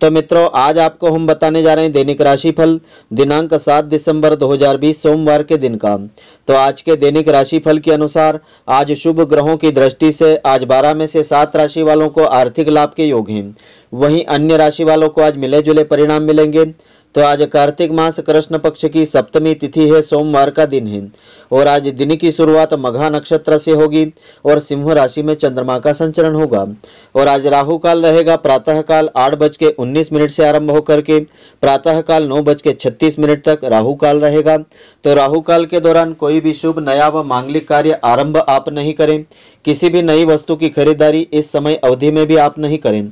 तो मित्रों आज आपको हम बताने जा रहे हैं दैनिक राशिफल दिनांक सात दिसंबर 2020 सोमवार के दिन का तो आज के दैनिक राशिफल के अनुसार आज शुभ ग्रहों की दृष्टि से आज बारह में से सात राशि वालों को आर्थिक लाभ के योग हैं वहीं अन्य राशि वालों को आज मिले जुले परिणाम मिलेंगे तो आज कार्तिक मास कृष्ण पक्ष की सप्तमी तिथि है सोमवार का दिन है और आज दिन की शुरुआत मघा नक्षत्र से होगी और सिंह राशि में चंद्रमा का संचरण होगा और आज राहु काल रहेगा प्रातःकाल आठ बज के उन्नीस मिनट से आरंभ होकर के प्रातःकाल नौ बज के छत्तीस मिनट तक राहु काल रहेगा तो राहु काल के दौरान कोई भी शुभ नया व मांगलिक कार्य आरंभ आप नहीं करें किसी भी नई वस्तु की खरीदारी इस समय अवधि में भी आप नहीं करें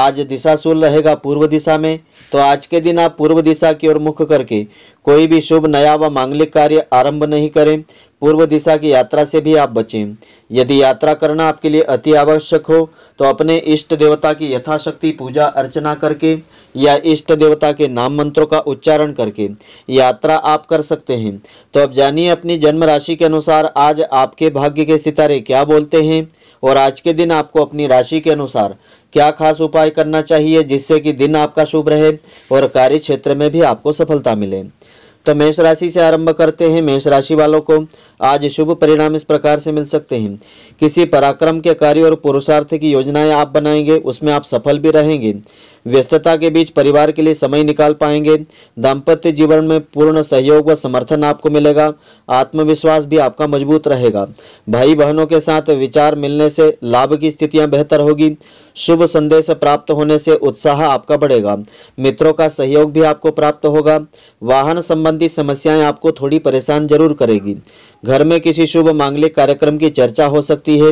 आज दिशा सूल रहेगा पूर्व दिशा में तो आज के दिन आप पूर्व दिशा की ओर मुख करके कोई भी शुभ नया व मांगलिक कार्य आरंभ नहीं करें पूर्व दिशा की यात्रा से भी आप बचें यदि यात्रा करना आपके लिए अति आवश्यक हो तो अपने इष्ट देवता की यथाशक्ति पूजा अर्चना करके या इष्ट देवता के नाम मंत्रों का उच्चारण करके यात्रा आप कर सकते हैं तो अब जानिए अपनी जन्म राशि के अनुसार आज आपके भाग्य के सितारे क्या बोलते हैं और आज के दिन आपको अपनी राशि के अनुसार क्या खास उपाय करना चाहिए जिससे कि दिन आपका शुभ रहे और कार्य क्षेत्र में भी आपको सफलता मिले तो मेष राशि से आरंभ करते हैं मेष राशि वालों को आज शुभ परिणाम इस प्रकार से मिल सकते हैं किसी पराक्रम के कार्य और पुरुषार्थ की योजनाएं आप बनाएंगे उसमें आप सफल भी रहेंगे व्यस्तता के बीच परिवार के लिए समय निकाल पाएंगे दाम्पत्य जीवन में पूर्ण सहयोग व समर्थन आपको मिलेगा आत्मविश्वास भी आपका मजबूत रहेगा भाई बहनों के साथ विचार मिलने से लाभ की स्थितियां बेहतर होगी शुभ संदेश प्राप्त होने से उत्साह आपका बढ़ेगा मित्रों का सहयोग भी आपको प्राप्त होगा वाहन संबंध संबंधी समस्याएं आपको थोड़ी परेशान जरूर करेगी घर में किसी शुभ मांगलिक कार्यक्रम की चर्चा हो सकती है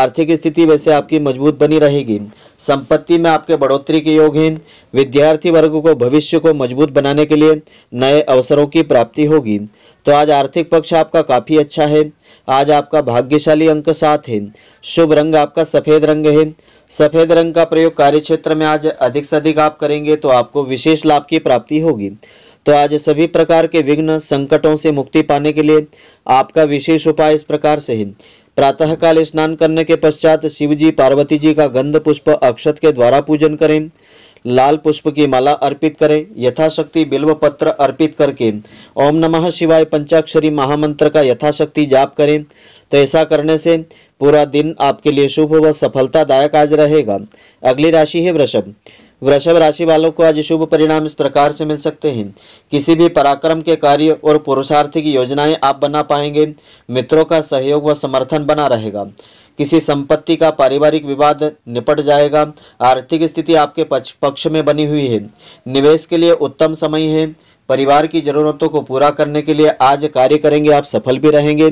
आर्थिक स्थिति वैसे आपकी मजबूत बनी रहेगी संपत्ति में आपके बढ़ोतरी के योग हैं विद्यार्थी वर्ग को भविष्य को मजबूत बनाने के लिए नए अवसरों की प्राप्ति होगी तो आज आर्थिक पक्ष आपका काफ़ी अच्छा है आज आपका भाग्यशाली अंक साथ है शुभ रंग आपका सफ़ेद रंग है सफ़ेद रंग का प्रयोग कार्य क्षेत्र में आज अधिक से अधिक आप करेंगे तो आपको विशेष लाभ की प्राप्ति होगी तो आज सभी प्रकार के विघ्न संकटों से मुक्ति पाने के लिए आपका विशेष उपाय इस प्रकार से है प्रातःकाल स्नान करने के पश्चात शिव जी पार्वती जी का गंध पुष्प अक्षत के द्वारा पूजन करें लाल पुष्प की माला अर्पित करें यथाशक्ति बिल्व पत्र अर्पित करके ओम नमः शिवाय पंचाक्षरी महामंत्र का यथाशक्ति जाप करें तो ऐसा करने से पूरा दिन आपके लिए शुभ व सफलतादायक आज रहेगा अगली राशि है वृषभ वृषभ राशि वालों को आज शुभ परिणाम इस प्रकार से मिल सकते हैं किसी भी पराक्रम के कार्य और पुरुषार्थ की योजनाएं आप बना पाएंगे मित्रों का सहयोग व समर्थन बना रहेगा किसी संपत्ति का पारिवारिक विवाद निपट जाएगा आर्थिक स्थिति आपके पक्ष पक्ष में बनी हुई है निवेश के लिए उत्तम समय है परिवार की जरूरतों को पूरा करने के लिए आज कार्य करेंगे आप सफल भी रहेंगे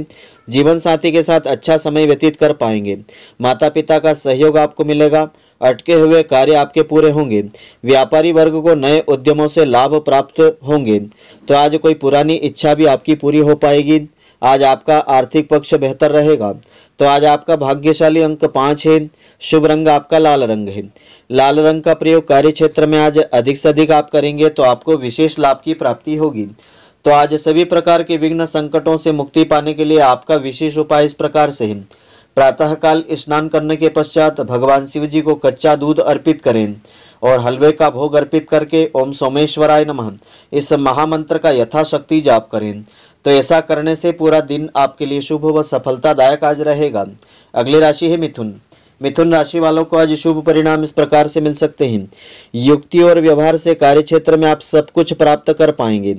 जीवन साथी के साथ अच्छा समय व्यतीत कर पाएंगे माता पिता का सहयोग आपको मिलेगा अटके हुए कार्य आपके पूरे होंगे व्यापारी वर्ग को नए उद्यमों से लाभ प्राप्त होंगे तो आज कोई पुरानी इच्छा भी आपकी पूरी हो पाएगी आज आपका आर्थिक पक्ष बेहतर रहेगा तो आज आपका भाग्यशाली अंक पाँच है शुभ रंग आपका लाल रंग है लाल रंग का प्रयोग कार्य क्षेत्र में आज अधिक से अधिक आप करेंगे तो आपको विशेष लाभ की प्राप्ति होगी तो आज सभी प्रकार के विघ्न संकटों से मुक्ति पाने के लिए आपका विशेष उपाय इस प्रकार से है प्रातःकाल स्नान करने के पश्चात भगवान शिव जी को कच्चा दूध अर्पित करें और हलवे का भोग अर्पित करके ओम सोमेश्वराय नमः इस महामंत्र का यथाशक्ति जाप करें तो ऐसा करने से पूरा दिन आपके लिए शुभ व सफलतादायक आज रहेगा अगली राशि है मिथुन मिथुन राशि वालों को आज शुभ परिणाम इस प्रकार से मिल सकते हैं युक्ति और व्यवहार से कार्य क्षेत्र में आप सब कुछ प्राप्त कर पाएंगे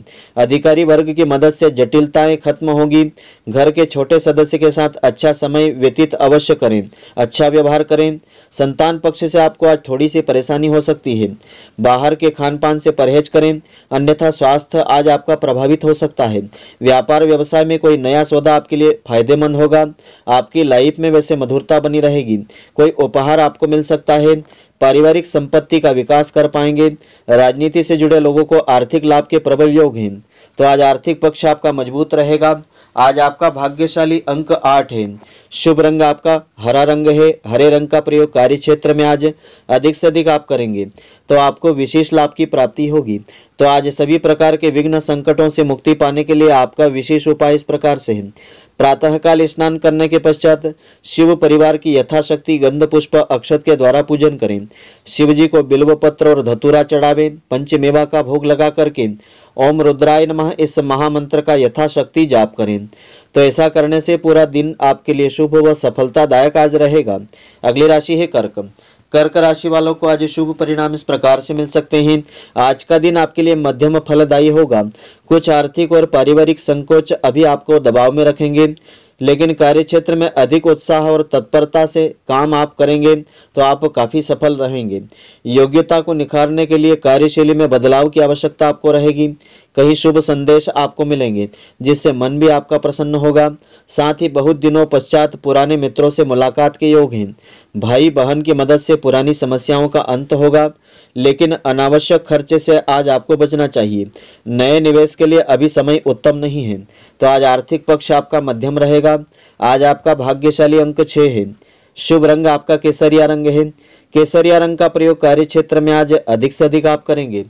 अधिकारी वर्ग की मदद से जटिलताएं खत्म होगी घर के छोटे सदस्य के साथ अच्छा समय व्यतीत अवश्य करें अच्छा व्यवहार करें संतान पक्ष से आपको आज थोड़ी सी परेशानी हो सकती है बाहर के खान पान से परहेज करें अन्यथा स्वास्थ्य आज आपका प्रभावित हो सकता है व्यापार व्यवसाय में कोई नया सौदा आपके लिए फायदेमंद होगा आपकी लाइफ में वैसे मधुरता बनी रहेगी कोई उपहार आपको मिल सकता है पारिवारिक संपत्ति का विकास कर पाएंगे राजनीति से जुड़े लोगों को आर्थिक लाभ के प्रबल योग हैं तो आज आर्थिक पक्ष आपका मजबूत रहेगा आज आपका भाग्यशाली अंक आठ है शुभ रंग आपका हरा रंग है हरे रंग का प्रयोग कार्य क्षेत्र में आज अधिक से अधिक आप करेंगे तो आपको विशेष लाभ की प्राप्ति होगी तो आज सभी प्रकार के विघ्न संकटों से मुक्ति पाने के लिए आपका विशेष उपाय इस प्रकार से है प्रातःकाल स्नान करने के पश्चात शिव परिवार की यथाशक्ति गंध पुष्प अक्षत के द्वारा पूजन करें शिव जी को बिल्व पत्र और धतुरा चढ़ावें पंचमेवा का भोग लगा करके ओम रुद्राय नमः इस महामंत्र का यथाशक्ति जाप करें तो ऐसा करने से पूरा दिन आपके लिए शुभ व सफलतादायक आज रहेगा अगली राशि है कर्क कर्क राशि वालों को आज शुभ परिणाम इस प्रकार से मिल सकते हैं आज का दिन आपके लिए मध्यम फलदायी होगा कुछ आर्थिक और पारिवारिक संकोच अभी आपको दबाव में रखेंगे लेकिन कार्य क्षेत्र में अधिक उत्साह और तत्परता से काम आप करेंगे तो आप काफ़ी सफल रहेंगे योग्यता को निखारने के लिए कार्यशैली में बदलाव की आवश्यकता आपको रहेगी कहीं शुभ संदेश आपको मिलेंगे जिससे मन भी आपका प्रसन्न होगा साथ ही बहुत दिनों पश्चात पुराने मित्रों से मुलाकात के योग हैं भाई बहन की मदद से पुरानी समस्याओं का अंत होगा लेकिन अनावश्यक खर्चे से आज आपको बचना चाहिए नए निवेश के लिए अभी समय उत्तम नहीं है तो आज आर्थिक पक्ष आपका मध्यम रहेगा आज आपका भाग्यशाली अंक छः है शुभ रंग आपका केसरिया रंग है केसरिया रंग का प्रयोग कार्य क्षेत्र में आज अधिक से अधिक आप करेंगे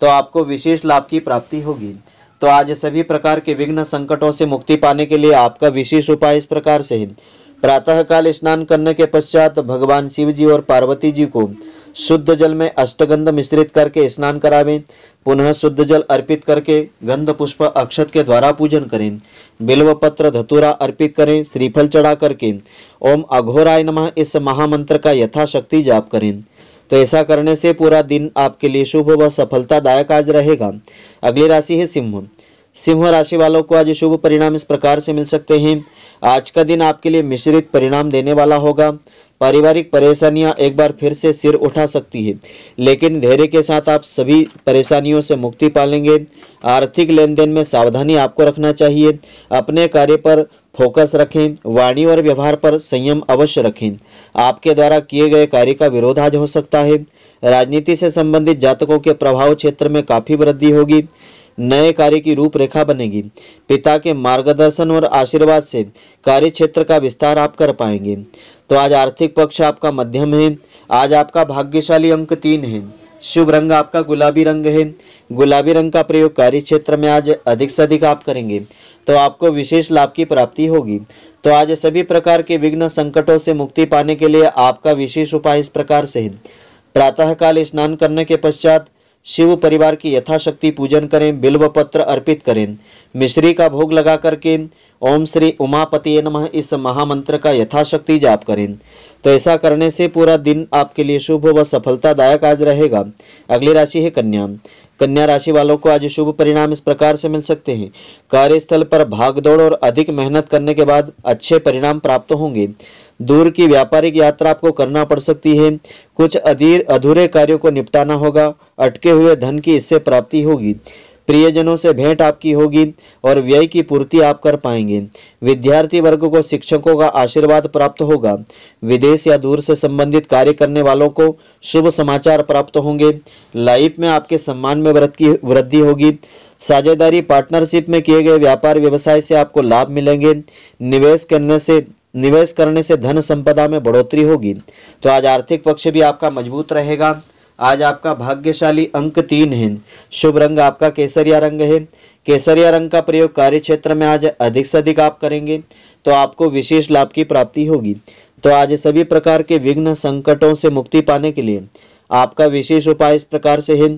तो आपको विशेष लाभ की प्राप्ति होगी तो आज सभी प्रकार के विघ्न संकटों से मुक्ति पाने के लिए आपका विशेष उपाय इस प्रकार से है प्रातःकाल स्नान करने के पश्चात भगवान शिव जी और पार्वती जी को शुद्ध जल में अष्टगंध मिश्रित करके स्नान करावें पुनः शुद्ध जल अर्पित करके गंध पुष्प अक्षत के द्वारा पूजन करें बिल्व पत्र धतुरा अर्पित करें श्रीफल चढ़ा करके ओम अघोराय नमः इस महामंत्र का यथाशक्ति जाप करें तो ऐसा करने से पूरा दिन आपके लिए शुभ व सफलतादायक आज रहेगा अगली राशि है सिंह सिंह राशि वालों को आज शुभ परिणाम इस प्रकार से मिल सकते हैं आज का दिन आपके लिए मिश्रित परिणाम देने वाला होगा पारिवारिक परेशानियां एक बार फिर से सिर उठा सकती है लेकिन धैर्य के साथ आप सभी परेशानियों से मुक्ति पालेंगे आर्थिक लेन देन में सावधानी आपको रखना चाहिए अपने कार्य पर फोकस रखें वाणी और व्यवहार पर संयम अवश्य रखें आपके द्वारा किए गए कार्य का विरोध आज हो सकता है राजनीति से संबंधित जातकों के प्रभाव क्षेत्र में काफ़ी वृद्धि होगी नए कार्य की रूपरेखा बनेगी पिता के मार्गदर्शन और आशीर्वाद से कार्य क्षेत्र का विस्तार आप कर पाएंगे तो आज आर्थिक पक्ष आपका मध्यम है आज आपका भाग्यशाली अंक तीन है शुभ रंग आपका गुलाबी रंग है गुलाबी रंग का प्रयोग कार्य क्षेत्र में आज अधिक से अधिक आप करेंगे तो आपको विशेष लाभ की प्राप्ति होगी तो आज सभी प्रकार के विघ्न संकटों से मुक्ति पाने के लिए आपका विशेष उपाय इस प्रकार से है प्रातःकाल स्नान करने के पश्चात शिव परिवार की यथाशक्ति पूजन करें बिल्व पत्र अर्पित करें मिश्री का भोग लगा करके ओम श्री उमापति नमः इस महामंत्र का यथाशक्ति जाप करें तो ऐसा करने से पूरा दिन आपके लिए शुभ व सफलतादायक आज रहेगा अगली राशि है कन्या कन्या राशि वालों को आज शुभ परिणाम इस प्रकार से मिल सकते हैं कार्यस्थल पर भागदौड़ और अधिक मेहनत करने के बाद अच्छे परिणाम प्राप्त होंगे दूर की व्यापारिक यात्रा आपको करना पड़ सकती है कुछ अधीर अधूरे कार्यों को निपटाना होगा अटके हुए धन की इससे प्राप्ति होगी प्रियजनों से भेंट आपकी होगी और व्यय की पूर्ति आप कर पाएंगे विद्यार्थी वर्ग को शिक्षकों का आशीर्वाद प्राप्त होगा विदेश या दूर से संबंधित कार्य करने वालों को शुभ समाचार प्राप्त होंगे लाइफ में आपके सम्मान में वृद्धि होगी साझेदारी पार्टनरशिप में किए गए व्यापार व्यवसाय से आपको लाभ मिलेंगे निवेश करने से निवेश करने से धन संपदा में बढ़ोतरी होगी तो आज आर्थिक पक्ष भी आपका मजबूत रहेगा आज आपका भाग्यशाली अंक तीन है शुभ रंग आपका केसरिया रंग है केसरिया रंग का प्रयोग कार्य क्षेत्र में आज अधिक से अधिक आप करेंगे तो आपको विशेष लाभ की प्राप्ति होगी तो आज सभी प्रकार के विघ्न संकटों से मुक्ति पाने के लिए आपका विशेष उपाय इस प्रकार से है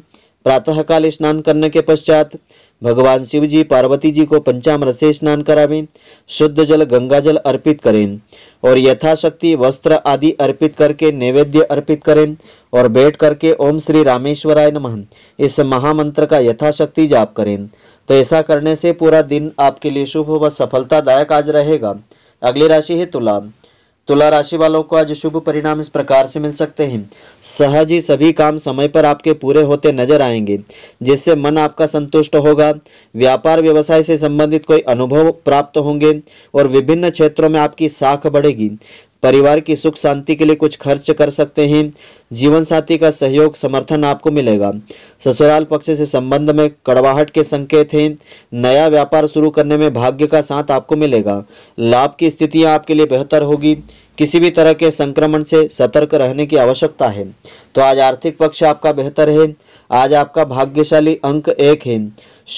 प्रातःकाल स्नान करने के पश्चात भगवान शिव जी पार्वती जी को पंचामृत से स्नान करावें शुद्ध जल गंगा जल अर्पित करें और यथाशक्ति वस्त्र आदि अर्पित करके नैवेद्य अर्पित करें और बैठ करके ओम श्री रामेश्वराय नमः इस महामंत्र का यथाशक्ति जाप करें तो ऐसा करने से पूरा दिन आपके लिए शुभ व सफलतादायक आज रहेगा अगली राशि है तुला तुला तो राशि वालों को आज शुभ परिणाम इस प्रकार से मिल सकते हैं सहज ही सभी काम समय पर आपके पूरे होते नजर आएंगे जिससे मन आपका संतुष्ट होगा व्यापार व्यवसाय से संबंधित कोई अनुभव प्राप्त होंगे और विभिन्न क्षेत्रों में आपकी साख बढ़ेगी परिवार की सुख शांति के लिए कुछ खर्च कर सकते हैं जीवन साथी का सहयोग समर्थन आपको मिलेगा ससुराल पक्ष से संबंध में कड़वाहट के संकेत हैं नया व्यापार शुरू करने में भाग्य का साथ आपको मिलेगा लाभ की स्थितियां आपके लिए बेहतर होगी किसी भी तरह के संक्रमण से सतर्क रहने की आवश्यकता है तो आज आर्थिक पक्ष आपका बेहतर है आज आपका भाग्यशाली अंक एक है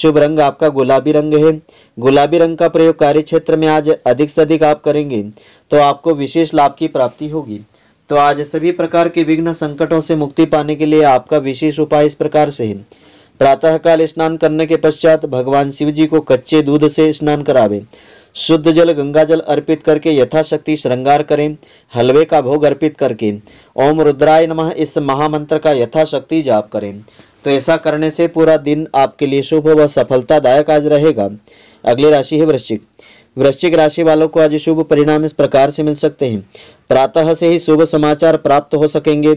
शुभ रंग आपका गुलाबी रंग है गुलाबी रंग का प्रयोग कार्य क्षेत्र में आज अधिक से अधिक आप करेंगे तो आपको विशेष लाभ की प्राप्ति होगी तो आज सभी प्रकार के विघ्न संकटों से मुक्ति पाने के लिए आपका विशेष उपाय इस प्रकार से है प्रातःकाल स्नान करने के पश्चात भगवान शिव जी को कच्चे दूध से स्नान करावे शुद्ध जल गंगा जल अर्पित करके यथाशक्ति श्रृंगार करें हलवे का भोग अर्पित करके ओम रुद्राय नमः इस महामंत्र का यथाशक्ति जाप करें तो ऐसा करने से पूरा दिन आपके लिए शुभ व सफलतादायक आज रहेगा अगली राशि है वृश्चिक वृश्चिक राशि वालों को आज शुभ परिणाम इस प्रकार से मिल सकते हैं प्रातः से ही शुभ समाचार प्राप्त हो सकेंगे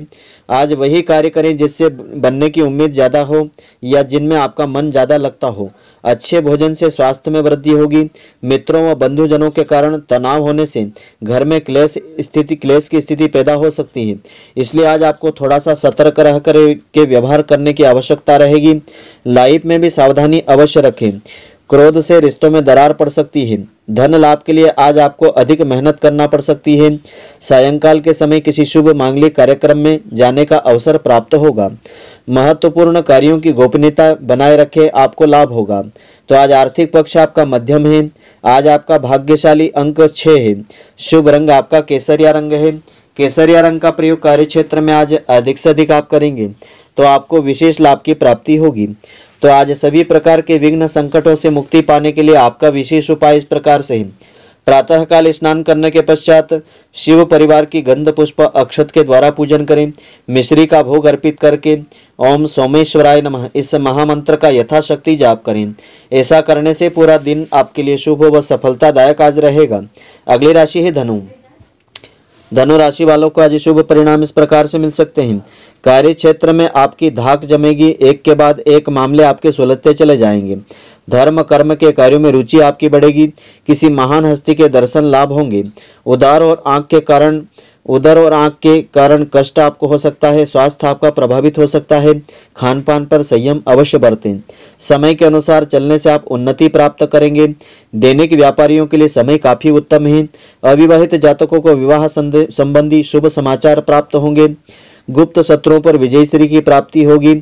आज वही कार्य करें जिससे बनने की उम्मीद ज़्यादा हो या जिनमें आपका मन ज़्यादा लगता हो अच्छे भोजन से स्वास्थ्य में वृद्धि होगी मित्रों व बंधुजनों के कारण तनाव होने से घर में क्लेश स्थिति क्लेश की स्थिति पैदा हो सकती है इसलिए आज आपको थोड़ा सा सतर्क रह कर के व्यवहार करने की आवश्यकता रहेगी लाइफ में भी सावधानी अवश्य रखें क्रोध से रिश्तों में दरार पड़ सकती है धन लाभ के लिए आज आपको अधिक मेहनत करना पड़ सकती है सायंकाल के समय किसी शुभ मांगलिक कार्यक्रम में जाने का अवसर प्राप्त होगा महत्वपूर्ण कार्यों की गोपनीयता बनाए रखे आपको लाभ होगा तो आज आर्थिक पक्ष आपका मध्यम है आज आपका भाग्यशाली अंक छः है शुभ रंग आपका केसरिया रंग है केसरिया रंग का प्रयोग कार्य क्षेत्र में आज अधिक से अधिक आप करेंगे तो आपको विशेष लाभ की प्राप्ति होगी तो आज सभी प्रकार के विघ्न संकटों से मुक्ति पाने के लिए आपका विशेष उपाय इस प्रकार से है प्रातःकाल स्नान करने के पश्चात शिव परिवार की गंध पुष्प अक्षत के द्वारा पूजन करें मिश्री का भोग अर्पित करके ओम सोमेश्वराय नमः इस महामंत्र का यथाशक्ति जाप करें ऐसा करने से पूरा दिन आपके लिए शुभ व सफलतादायक आज रहेगा अगली राशि है धनु धनु राशि वालों को आज शुभ परिणाम इस प्रकार से मिल सकते हैं कार्य क्षेत्र में आपकी धाक जमेगी एक के बाद एक मामले आपके सुलझते चले जाएंगे धर्म कर्म के कार्यों में रुचि आपकी बढ़ेगी किसी महान हस्ती के दर्शन लाभ होंगे उदार और आंख के कारण उधर और आंख के कारण कष्ट आपको हो सकता है स्वास्थ्य आपका प्रभावित हो सकता है खान पान पर संयम अवश्य बरतें समय के अनुसार चलने से आप उन्नति प्राप्त करेंगे दैनिक व्यापारियों के लिए समय काफ़ी उत्तम है अविवाहित जातकों को विवाह संबंधी शुभ समाचार प्राप्त होंगे गुप्त सत्रों पर विजय श्री की प्राप्ति होगी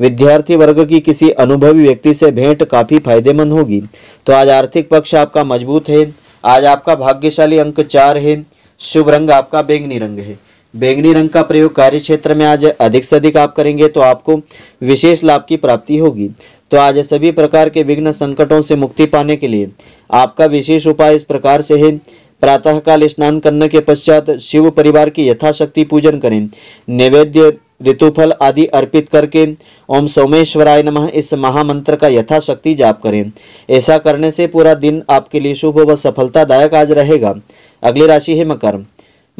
विद्यार्थी वर्ग की किसी अनुभवी व्यक्ति से भेंट काफ़ी फायदेमंद होगी तो आज आर्थिक पक्ष आपका मजबूत है आज आपका भाग्यशाली अंक चार है शुभ रंग आपका बैंगनी रंग है बैंगनी रंग का प्रयोग कार्य क्षेत्र में आज अधिक से अधिक आप करेंगे तो आपको विशेष लाभ की प्राप्ति होगी तो आज सभी प्रकार के विघ्न संकटों से मुक्ति पाने के लिए आपका विशेष उपाय इस प्रकार से है प्रातःकाल स्नान करने के पश्चात शिव परिवार की यथाशक्ति पूजन करें नैवेद्य ऋतुफल आदि अर्पित करके ओम सोमेश्वराय नमः इस महामंत्र का यथाशक्ति जाप करें ऐसा करने से पूरा दिन आपके लिए शुभ व सफलतादायक आज रहेगा अगली राशि है मकर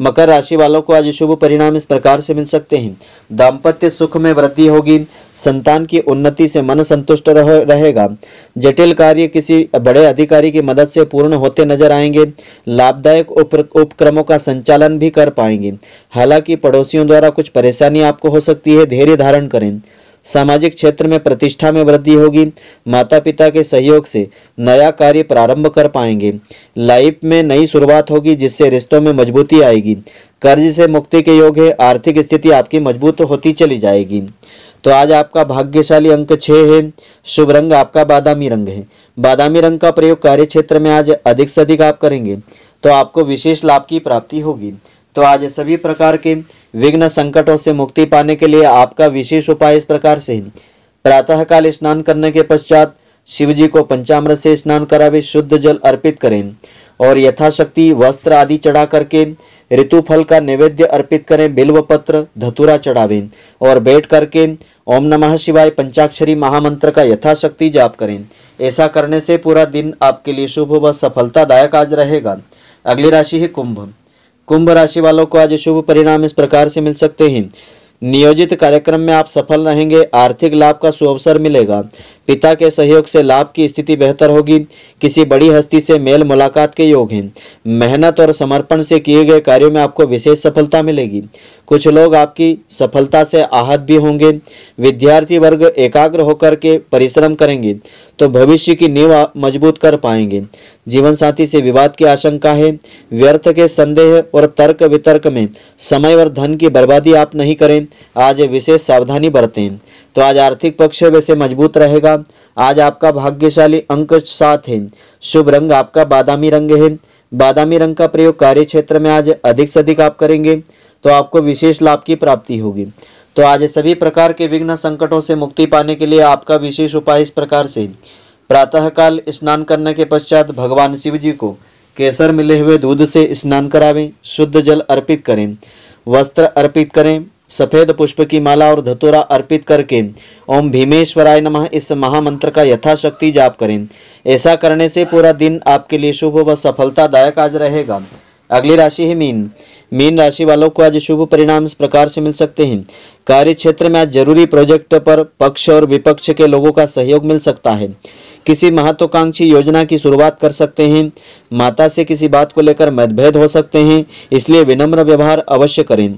मकर राशि वालों को आज शुभ परिणाम इस प्रकार से मिल सकते हैं दाम्पत्य सुख में वृद्धि होगी संतान की उन्नति से मन संतुष्ट रह, रहेगा जटिल कार्य किसी बड़े अधिकारी की मदद से पूर्ण होते नजर आएंगे लाभदायक उपक्रमों का संचालन भी कर पाएंगे हालांकि पड़ोसियों द्वारा कुछ परेशानी आपको हो सकती है धैर्य धारण करें सामाजिक क्षेत्र में प्रतिष्ठा में वृद्धि होगी माता पिता के सहयोग से नया कार्य प्रारंभ कर पाएंगे लाइफ में नई शुरुआत होगी जिससे रिश्तों में मजबूती आएगी कर्ज से मुक्ति के योग है आर्थिक स्थिति आपकी मजबूत होती चली जाएगी तो आज आपका भाग्यशाली अंक छः है शुभ रंग आपका बादामी रंग है बादामी रंग का प्रयोग कार्य क्षेत्र में आज अधिक से अधिक आप करेंगे तो आपको विशेष लाभ की प्राप्ति होगी तो आज सभी प्रकार के विघ्न संकटों से मुक्ति पाने के लिए आपका विशेष उपाय इस प्रकार से प्रातःकाल स्नान करने के पश्चात शिव जी को पंचामृत से स्नान करावे शुद्ध जल अर्पित करें और यथाशक्ति वस्त्र आदि चढ़ा करके ऋतु फल का नैवेद्य अर्पित करें बिल्व पत्र धतुरा चढ़ावें और बैठ करके ओम नमः शिवाय पंचाक्षरी महामंत्र का यथाशक्ति जाप करें ऐसा करने से पूरा दिन आपके लिए शुभ व सफलतादायक आज रहेगा अगली राशि है कुंभ कुंभ राशि वालों को आज शुभ परिणाम इस प्रकार से मिल सकते हैं नियोजित कार्यक्रम में आप सफल रहेंगे आर्थिक लाभ का सुअवसर मिलेगा पिता के सहयोग से लाभ की स्थिति बेहतर होगी किसी बड़ी हस्ती से मेल मुलाकात के योग हैं मेहनत और समर्पण से किए गए कार्यों में आपको विशेष सफलता मिलेगी कुछ लोग आपकी सफलता से आहत भी होंगे विद्यार्थी वर्ग एकाग्र होकर के परिश्रम करेंगे तो भविष्य की नींव मजबूत कर पाएंगे जीवन साथी से विवाद की आशंका है व्यर्थ के संदेह और तर्क वितर्क में समय और धन की बर्बादी आप नहीं करें आज विशेष सावधानी बरतें तो आज आर्थिक पक्ष वैसे मजबूत रहेगा आज आपका भाग्यशाली अंक साथ है शुभ रंग आपका बादामी रंग है बादामी रंग का प्रयोग कार्य क्षेत्र में आज अधिक से अधिक आप करेंगे तो आपको विशेष लाभ की प्राप्ति होगी तो आज सभी प्रकार के विघ्न संकटों से मुक्ति पाने के लिए आपका विशेष उपाय इस प्रकार से प्रातःकाल स्नान करने के पश्चात भगवान शिव जी को केसर मिले हुए दूध से स्नान करावें शुद्ध जल अर्पित करें वस्त्र अर्पित करें सफेद पुष्प की माला और धतोरा अर्पित करके ओम भीमेश्वराय नमः इस महामंत्र का यथाशक्ति जाप करें ऐसा करने से पूरा दिन आपके लिए शुभ व सफलतादायक आज रहेगा अगली राशि है मीन मीन राशि वालों को आज शुभ परिणाम इस प्रकार से मिल सकते हैं कार्य क्षेत्र में आज जरूरी प्रोजेक्ट पर पक्ष और विपक्ष के लोगों का सहयोग मिल सकता है किसी महत्वाकांक्षी योजना की शुरुआत कर सकते हैं माता से किसी बात को लेकर मतभेद हो सकते हैं इसलिए विनम्र व्यवहार अवश्य करें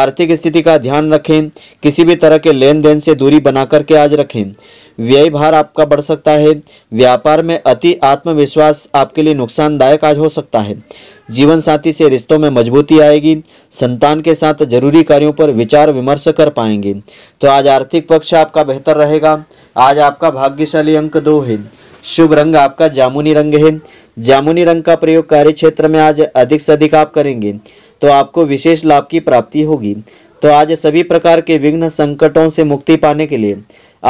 आर्थिक स्थिति का ध्यान रखें किसी भी तरह के लेन देन से दूरी बनाकर के आज रखें व्यय भार आपका बढ़ सकता है व्यापार में अति आत्मविश्वास आपके लिए नुकसानदायक आज हो सकता है जीवन साथी से रिश्तों में मजबूती आएगी संतान के साथ जरूरी कार्यों पर विचार विमर्श कर पाएंगे तो आज आर्थिक पक्ष आपका बेहतर रहेगा आज आपका भाग्यशाली अंक दो है शुभ रंग आपका जामुनी रंग है जामुनी रंग का प्रयोग कार्य क्षेत्र में आज अधिक से अधिक आप करेंगे तो आपको विशेष लाभ की प्राप्ति होगी तो आज सभी प्रकार के विघ्न संकटों से मुक्ति पाने के लिए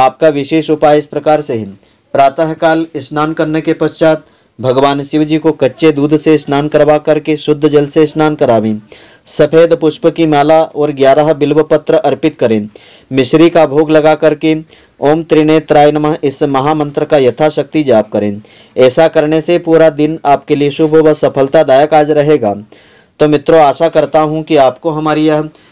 आपका विशेष उपाय इस प्रकार से है प्रातःकाल स्नान करने के पश्चात भगवान शिव जी को कच्चे दूध से स्नान करवा करके शुद्ध जल से स्नान करावें सफेद पुष्प की माला और ग्यारह बिल्व पत्र अर्पित करें मिश्री का भोग लगा करके ओम त्रिनेत्राय नमः इस महामंत्र का यथाशक्ति जाप करें ऐसा करने से पूरा दिन आपके लिए शुभ व सफलतादायक आज रहेगा तो मित्रों आशा करता हूँ कि आपको हमारी यह